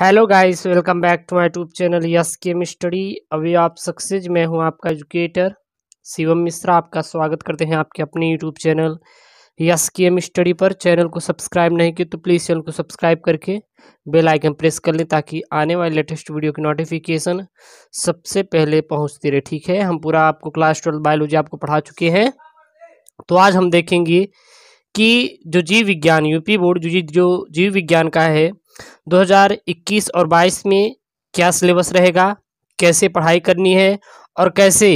hello guys welcome back to my YouTube channel yes chem study अभी आप success मैं हूं आपका एजुकेटर शिवम मिश्रा आपका स्वागत करते हैं आपके अपने YouTube channel yes chem study पर चैनल को सब्सक्राइब नहीं किया तो प्लीज़ चैनल को सब्सक्राइब करके बेल आइकन प्रेस कर लें ताकि आने वाले लेटेस्ट वीडियो की नोटिफिकेशन सबसे पहले पहुँचती रहे ठीक है हम पूरा आपको क्लास ट्वेल्व बायोलॉजी आपको पढ़ा चुके हैं तो आज हम देखेंगे कि जो जीव विज्ञान यूपी बोर्ड जो जो जीव विज्ञान का है 2021 और 22 में क्या सिलेबस रहेगा कैसे पढ़ाई करनी है और कैसे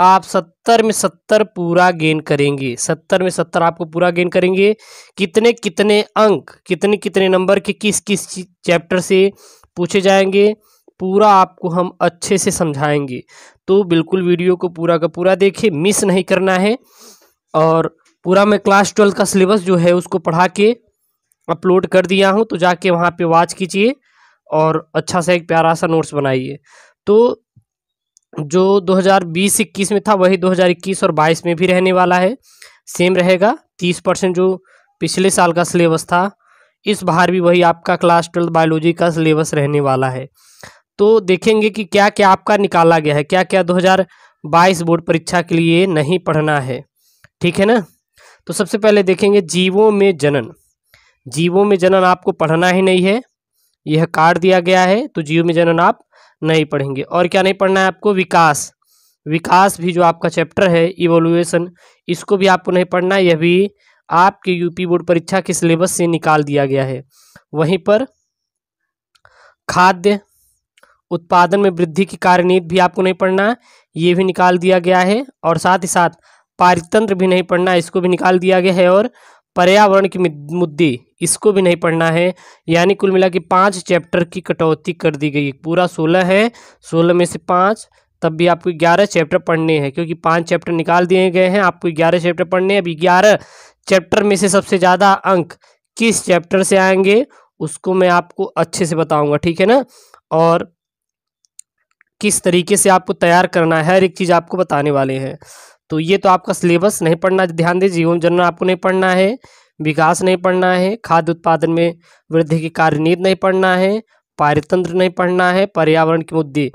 आप सत्तर में सत्तर पूरा गेन करेंगे सत्तर में सत्तर आपको पूरा गेन करेंगे कितने कितने अंक कितने कितने नंबर के किस किस चैप्टर से पूछे जाएंगे पूरा आपको हम अच्छे से समझाएंगे तो बिल्कुल वीडियो को पूरा का पूरा देखिए मिस नहीं करना है और पूरा मैं क्लास ट्वेल्व का सिलेबस जो है उसको पढ़ा के अपलोड कर दिया हूँ तो जाके वहाँ पे वॉच कीजिए और अच्छा सा एक प्यारा सा नोट्स बनाइए तो जो 2020-21 में था वही 2021 और 22 में भी रहने वाला है सेम रहेगा 30 परसेंट जो पिछले साल का सिलेबस था इस बार भी वही आपका क्लास ट्वेल्थ बायोलॉजी का सिलेबस रहने वाला है तो देखेंगे कि क्या क्या आपका निकाला गया है क्या क्या 2022 बोर्ड परीक्षा के लिए नहीं पढ़ना है ठीक है ना तो सबसे पहले देखेंगे जीवों में जनन जीवों में जनन आपको पढ़ना ही नहीं है यह कार्ड दिया गया है तो जीव में जनन आप नहीं पढ़ेंगे और क्या नहीं पढ़ना है आपको विकास विकास भी जो आपका चैप्टर है इवोल्यूशन इसको भी आपको नहीं पढ़ना है यह भी आपके यूपी बोर्ड परीक्षा के सिलेबस से निकाल दिया गया है वहीं पर खाद्य उत्पादन में वृद्धि की कार्यनीति भी आपको नहीं पढ़ना है ये भी निकाल दिया गया है और साथ ही साथ पारितंत्र भी नहीं पढ़ना इसको भी निकाल दिया गया है और पर्यावरण की मुद्दे इसको भी नहीं पढ़ना है यानी कुल मिला के पाँच चैप्टर की कटौती कर दी गई पूरा सोलह है सोलह में से पाँच तब भी आपको ग्यारह चैप्टर पढ़ने हैं क्योंकि पाँच चैप्टर निकाल दिए गए हैं आपको ग्यारह चैप्टर पढ़ने हैं अभी ग्यारह चैप्टर में से सबसे ज़्यादा अंक किस चैप्टर से आएंगे उसको मैं आपको अच्छे से बताऊंगा ठीक है ना और किस तरीके से आपको तैयार करना है हर एक चीज़ आपको बताने वाले हैं तो ये तो आपका सिलेबस नहीं पढ़ना ध्यान दे जीवन जनरल आपको नहीं पढ़ना है विकास नहीं पढ़ना है खाद्य उत्पादन में वृद्धि की कार्यनीति नहीं पढ़ना है पारितंत्र नहीं पढ़ना है पर्यावरण के मुद्दे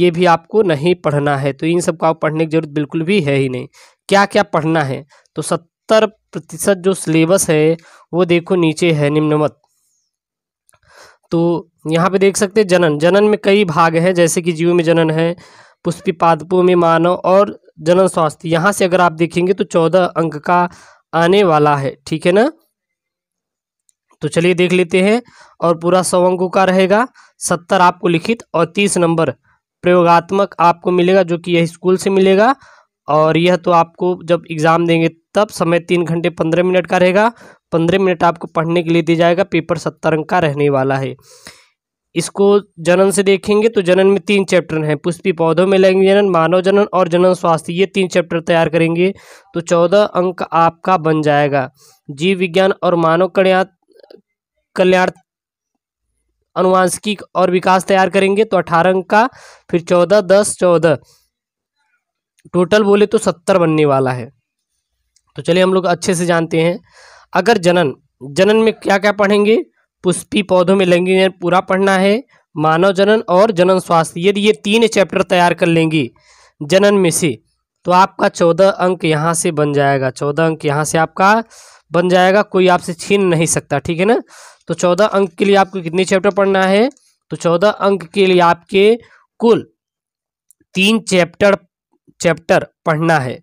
ये भी आपको नहीं पढ़ना है तो इन सब को आप पढ़ने की जरूरत बिल्कुल भी है ही नहीं क्या क्या पढ़ना है तो सत्तर प्रतिशत जो सिलेबस है वो देखो नीचे है निम्नमत तो यहाँ पे देख सकते हैं जनन जनन में कई भाग हैं जैसे कि जीव में जनन है पुष्पी पादपों में मानव और जनन स्वास्थ्य यहाँ से अगर आप देखेंगे तो चौदह अंक का आने वाला है ठीक है ना तो चलिए देख लेते हैं और पूरा सौ अंकों का रहेगा सत्तर आपको लिखित और तीस नंबर प्रयोगात्मक आपको मिलेगा जो कि यह स्कूल से मिलेगा और यह तो आपको जब एग्ज़ाम देंगे तब समय तीन घंटे पंद्रह मिनट का रहेगा पंद्रह मिनट आपको पढ़ने के लिए दिया जाएगा पेपर सत्तर अंक का रहने वाला है इसको जनन से देखेंगे तो जनन में तीन चैप्टर हैं पुष्पी पौधों में लैंगिक जनन मानव जनन और जनन स्वास्थ्य ये तीन चैप्टर तैयार करेंगे तो चौदह अंक आपका बन जाएगा जीव विज्ञान और मानव कल्याण कल्याण अनुवांशिकी और विकास तैयार करेंगे तो अठारह अंक का फिर चौदह दस चौदह टोटल बोले तो सत्तर बनने वाला है तो चलिए हम लोग अच्छे से जानते हैं अगर जनन जनन में क्या क्या पढ़ेंगे पुष्पी पौधों में लैंगिक जनन पूरा पढ़ना है मानव जनन और जनन स्वास्थ्य यदि ये तीन चैप्टर तैयार कर लेंगी जनन में से तो आपका चौदह अंक यहाँ से बन जाएगा चौदह अंक यहाँ से आपका बन जाएगा कोई आपसे छीन नहीं सकता ठीक है ना तो चौदह अंक के लिए आपको कितने चैप्टर पढ़ना है तो चौदह अंक के लिए आपके कुल तीन चैप्टर चैप्टर पढ़ना है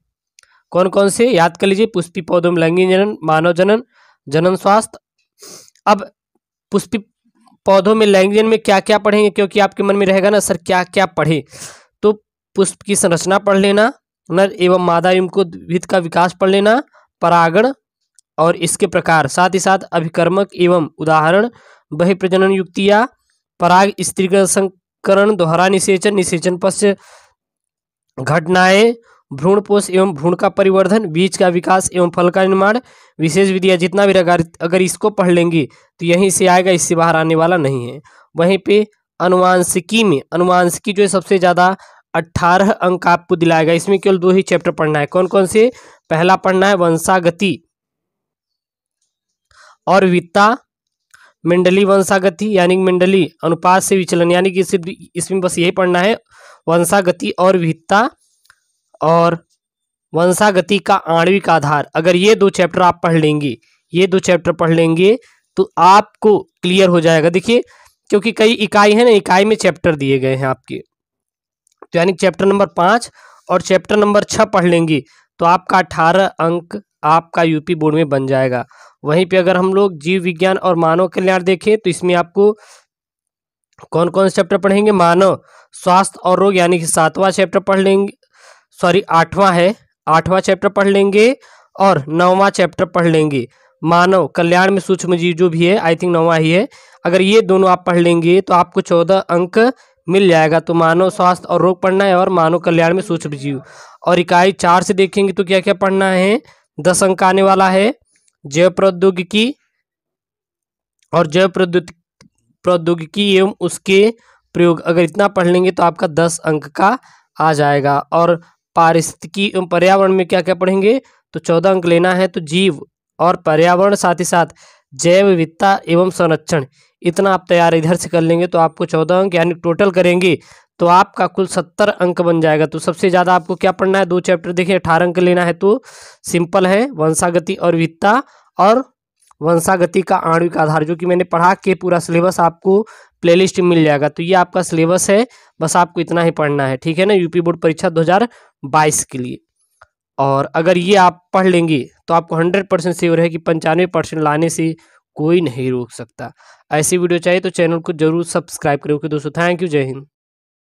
कौन कौन से याद कर लीजिए पुष्पी पौधों में लैंगिक जनन मानव जनन जनन स्वास्थ्य अब पुष्पी पौधों में लैंग्वेज में क्या क्या पढ़ेंगे क्योंकि आपके मन में रहेगा ना सर क्या क्या पढ़े तो पुष्प की संरचना पढ़ लेना नर एवं मादा एवं को विध का विकास पढ़ लेना परागण और इसके प्रकार साथ ही साथ अभिकर्मक एवं उदाहरण बहि बहिप्रजनन युक्तियाँ पराग स्त्रीकरण दोहरा निषेचन निषेचन पश्च घटनाएं भ्रूणपोष एवं भ्रूण का परिवर्धन बीज का विकास एवं फल का निर्माण विशेष विधियाँ जितना भी अगर इसको पढ़ लेंगी तो यहीं से आएगा इससे बाहर आने वाला नहीं है वहीं पे अनुवांशिकी में अनुवांशिकी जो है सबसे ज़्यादा अट्ठारह अंक आपको दिलाएगा इसमें केवल दो ही चैप्टर पढ़ना है कौन कौन से पहला पढ़ना है वंशागति और वित्ता मंडली वंशागति यानी मंडली अनुपात से विचलन यानी कि सिर्फ इसमें बस यही पढ़ना है वंशागति और वित्ता और वंशागति का आणविक आधार अगर ये दो चैप्टर आप पढ़ लेंगे ये दो चैप्टर पढ़ लेंगे तो आपको क्लियर हो जाएगा देखिए क्योंकि कई इकाई है ना इकाई में चैप्टर दिए गए हैं आपके तो यानी चैप्टर नंबर पाँच और चैप्टर नंबर छः पढ़ लेंगे तो आपका अठारह अंक आपका यूपी बोर्ड में बन जाएगा वहीं पे अगर हम लोग जीव विज्ञान और मानव कल्याण देखें तो इसमें आपको कौन कौन से चैप्टर पढ़ेंगे मानव स्वास्थ्य और रोग यानी कि सातवां चैप्टर पढ़ लेंगे सॉरी आठवां है आठवां चैप्टर पढ़ लेंगे और नौवां चैप्टर पढ़ लेंगे मानव कल्याण में सूक्ष्म जीव जो भी है आई थिंक नौवां ही है अगर ये दोनों आप पढ़ लेंगे तो आपको चौदह अंक मिल जाएगा तो मानव स्वास्थ्य और रोग पढ़ना है और मानव कल्याण में सूक्ष्म जीव और इकाई चार से देखेंगे तो क्या क्या पढ़ना है दस अंक आने वाला है जैव प्रौद्योगिकी और जैव प्रौद्योगिकी प्रौद्योगिकी एवं उसके प्रयोग अगर इतना पढ़ लेंगे तो आपका दस अंक का आ जाएगा और पारिस्थितिकी एवं पर्यावरण में क्या क्या पढ़ेंगे तो चौदह अंक लेना है तो जीव और पर्यावरण साथ ही साथ जैव विविधता एवं संरक्षण इतना आप तैयार इधर से कर लेंगे तो आपको चौदह अंक यानी टोटल करेंगे तो आपका कुल सत्तर अंक बन जाएगा तो सबसे ज़्यादा आपको क्या पढ़ना है दो चैप्टर देखिए अठारह अंक लेना है तो सिंपल है वंशागति और विविधता और वंशागति का आणविक आधार जो कि मैंने पढ़ा के पूरा सिलेबस आपको प्लेलिस्ट मिल जाएगा तो ये आपका सिलेबस है बस आपको इतना ही पढ़ना है ठीक है ना यूपी बोर्ड परीक्षा 2022 के लिए और अगर ये आप पढ़ लेंगे तो आपको हंड्रेड परसेंट श्योर है कि पंचानवे परसेंट लाने से कोई नहीं रोक सकता ऐसी वीडियो चाहिए तो चैनल को जरूर सब्सक्राइब करें ओके दोस्तों थैंक यू जय हिंद